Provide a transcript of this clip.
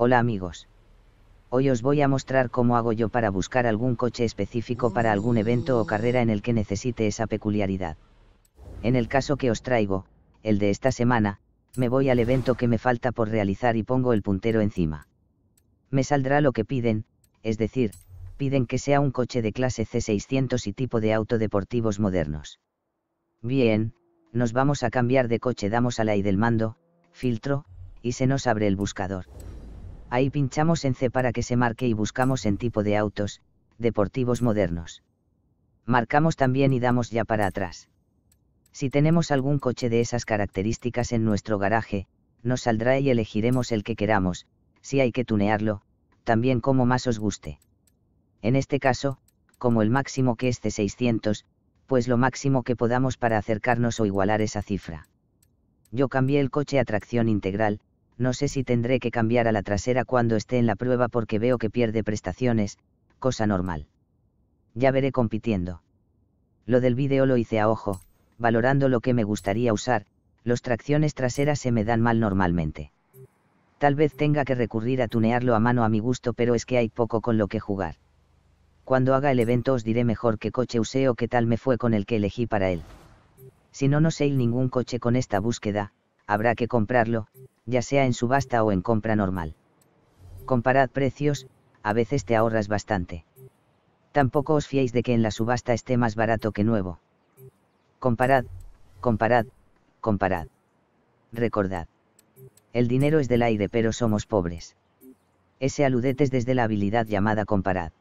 Hola amigos. Hoy os voy a mostrar cómo hago yo para buscar algún coche específico para algún evento o carrera en el que necesite esa peculiaridad. En el caso que os traigo, el de esta semana, me voy al evento que me falta por realizar y pongo el puntero encima. Me saldrá lo que piden, es decir, piden que sea un coche de clase C600 y tipo de auto deportivos modernos. Bien, nos vamos a cambiar de coche, damos a la I del mando, filtro, y se nos abre el buscador. Ahí pinchamos en C para que se marque y buscamos en tipo de autos, deportivos modernos. Marcamos también y damos ya para atrás. Si tenemos algún coche de esas características en nuestro garaje, nos saldrá y elegiremos el que queramos, si hay que tunearlo, también como más os guste. En este caso, como el máximo que es de 600, pues lo máximo que podamos para acercarnos o igualar esa cifra. Yo cambié el coche a tracción integral, no sé si tendré que cambiar a la trasera cuando esté en la prueba porque veo que pierde prestaciones, cosa normal. Ya veré compitiendo. Lo del vídeo lo hice a ojo, valorando lo que me gustaría usar, los tracciones traseras se me dan mal normalmente. Tal vez tenga que recurrir a tunearlo a mano a mi gusto pero es que hay poco con lo que jugar. Cuando haga el evento os diré mejor qué coche usé o qué tal me fue con el que elegí para él. Si no no sé ningún coche con esta búsqueda, habrá que comprarlo, ya sea en subasta o en compra normal. Comparad precios, a veces te ahorras bastante. Tampoco os fiéis de que en la subasta esté más barato que nuevo. Comparad, comparad, comparad. Recordad. El dinero es del aire pero somos pobres. Ese aludetes desde la habilidad llamada comparad.